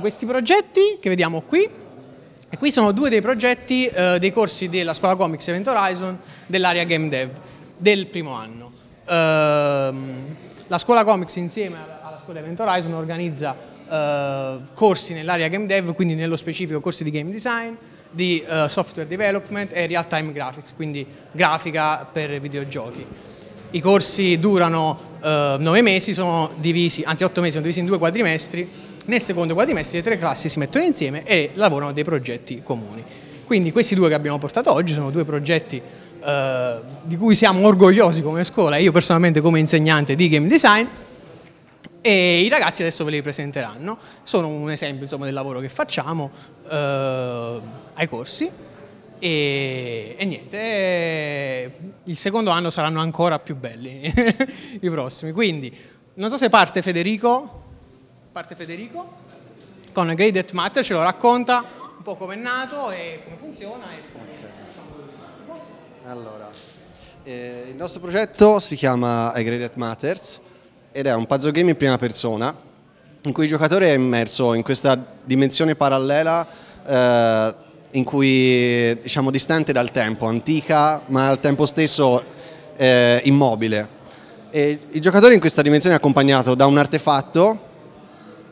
Allora, questi progetti che vediamo qui, e qui sono due dei progetti eh, dei corsi della Scuola Comics Event Horizon dell'area Game Dev del primo anno. Ehm, la Scuola Comics insieme alla Scuola Event Horizon organizza eh, corsi nell'area Game Dev, quindi nello specifico corsi di Game Design, di eh, Software Development e Real Time Graphics, quindi grafica per videogiochi. I corsi durano 9 eh, mesi, sono divisi, anzi 8 mesi, sono divisi in due quadrimestri nel secondo quadrimestre le tre classi si mettono insieme e lavorano dei progetti comuni. Quindi questi due che abbiamo portato oggi sono due progetti eh, di cui siamo orgogliosi come scuola, io personalmente come insegnante di game design, e i ragazzi adesso ve li presenteranno, sono un esempio insomma, del lavoro che facciamo eh, ai corsi e, e, niente, il secondo anno saranno ancora più belli i prossimi, quindi non so se parte Federico parte Federico con Grey Matter, ce lo racconta un po' come è nato e come funziona. E come... Okay. Diciamo. Allora, eh, il nostro progetto si chiama A Grey Matters ed è un puzzle game in prima persona in cui il giocatore è immerso in questa dimensione parallela eh, in cui diciamo distante dal tempo, antica ma al tempo stesso eh, immobile. E il giocatore in questa dimensione è accompagnato da un artefatto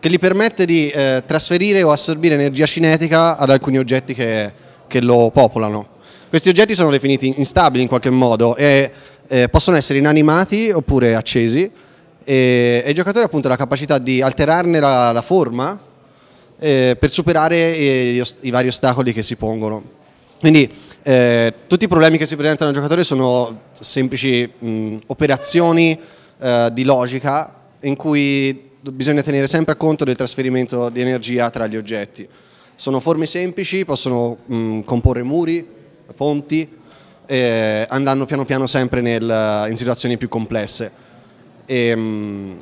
che gli permette di eh, trasferire o assorbire energia cinetica ad alcuni oggetti che, che, lo popolano. Questi oggetti sono definiti instabili in qualche modo e eh, possono essere inanimati oppure accesi e, e, il giocatore appunto, ha la capacità di alterarne la, la forma eh, per superare eh, i, i, vari ostacoli che si pongono. Quindi eh, tutti i problemi che si presentano al giocatore sono semplici mh, operazioni eh, di logica in cui bisogna tenere sempre conto del trasferimento di energia tra gli oggetti. Sono forme semplici, possono mh, comporre muri, ponti, eh, andando piano piano sempre nel, in situazioni più complesse. E, mh,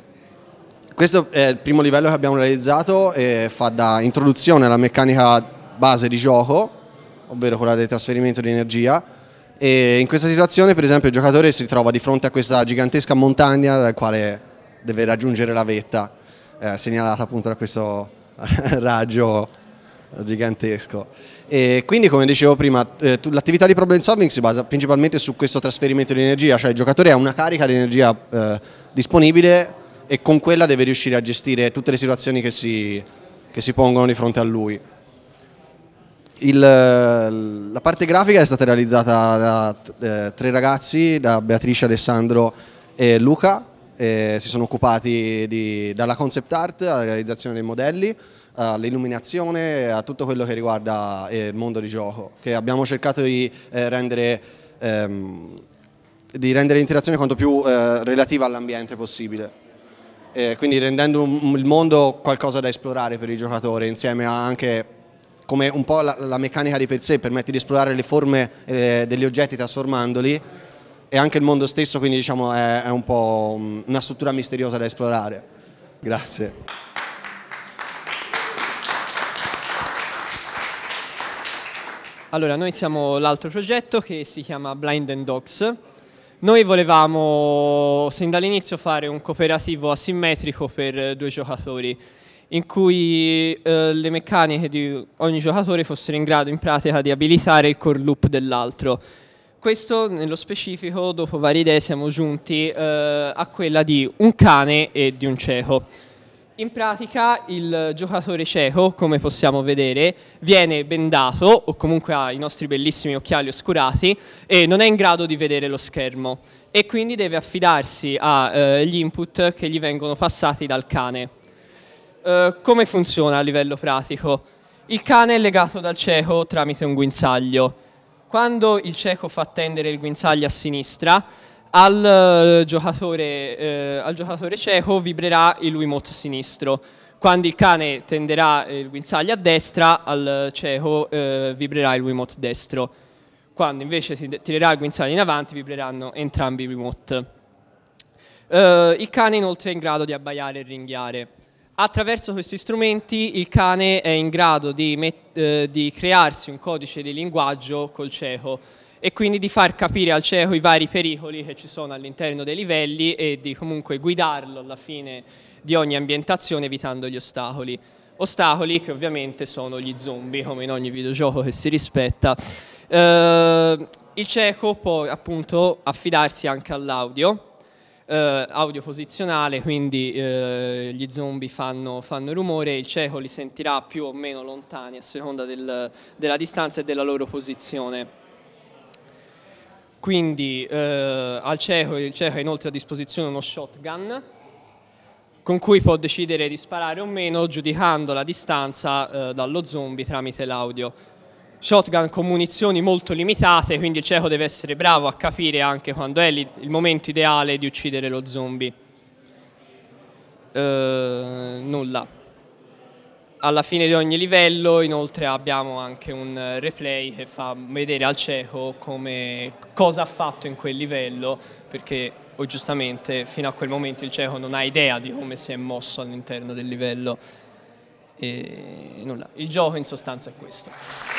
questo è il primo livello che abbiamo realizzato e fa da introduzione alla meccanica base di gioco, ovvero quella del trasferimento di energia. E in questa situazione, per esempio, il giocatore si trova di fronte a questa gigantesca montagna dal quale deve raggiungere la vetta eh, segnalata appunto da questo raggio gigantesco. E quindi, come dicevo prima, eh, l'attività di problem solving si basa principalmente su questo trasferimento di energia, cioè il giocatore ha una carica di energia eh, disponibile e con quella deve riuscire a gestire tutte le situazioni che si, che si pongono di fronte a lui. Il, la parte grafica è stata realizzata da eh, tre ragazzi, da Beatrice, Alessandro e Luca eh, si sono occupati di, dalla concept art alla realizzazione dei modelli all'illuminazione, a tutto quello che riguarda eh, il mondo di gioco, che abbiamo cercato di eh, rendere, ehm, di rendere l'interazione quanto più eh, relativa all'ambiente possibile. E eh, quindi rendendo il mondo qualcosa da esplorare per il giocatore, insieme a anche come un po' la, la meccanica di per sé permette di esplorare le forme eh, degli oggetti trasformandoli e anche il mondo stesso, quindi diciamo è, è un po' mm, una struttura misteriosa da esplorare. Grazie. Allora, noi siamo l'altro progetto che si chiama Blind and Dogs. Noi volevamo sin dall'inizio fare un cooperativo asimmetrico per eh, due giocatori, in cui eh, le meccaniche di ogni giocatore fossero in grado in pratica di abilitare il core loop dell'altro questo nello specifico, dopo varie idee, siamo giunti eh, a quella di un cane e di un cieco. In pratica il giocatore cieco, come possiamo vedere, viene bendato o comunque ha i nostri bellissimi occhiali oscurati e non è in grado di vedere lo schermo e quindi deve affidarsi agli eh, input che gli vengono passati dal cane. Eh, come funziona a livello pratico? Il cane è legato dal cieco tramite un guinzaglio quando il cieco fa tendere il guinzaglio a sinistra, al eh, giocatore, eh, al giocatore cieco vibrerà il Wiimote sinistro. Quando il cane tenderà eh, il guinzaglio a destra, al cieco eh, vibrerà il Wiimote destro. Quando invece si tirerà il guinzaglio in avanti, vibreranno entrambi i Wiimote. Eh, il cane è inoltre è in grado di abbaiare e ringhiare. Attraverso questi strumenti il cane è in grado di, eh, di crearsi un codice di linguaggio col cieco e quindi di far capire al cieco i vari pericoli che ci sono all'interno dei livelli e di comunque guidarlo alla fine di ogni ambientazione evitando gli ostacoli. Ostacoli che ovviamente sono gli zombie, come in ogni videogioco che si rispetta. Eh, il cieco può appunto affidarsi anche all'audio eh, audio posizionale, quindi eh, gli zombie fanno, fanno rumore, il cieco li sentirà più o meno lontani a seconda del, della distanza e della loro posizione. Quindi eh, al cieco, il cieco ha inoltre a disposizione uno shotgun con cui può decidere di sparare o meno giudicando la distanza eh, dallo zombie tramite l'audio shotgun con munizioni molto limitate, quindi il cieco deve essere bravo a capire anche quando è il momento ideale di uccidere lo zombie. Eh, nulla. Alla fine di ogni livello inoltre abbiamo anche un replay che fa vedere al cieco come, cosa ha fatto in quel livello, perché o giustamente fino a quel momento il cieco non ha idea di come si è mosso all'interno del livello. E nulla, il gioco in sostanza è questo.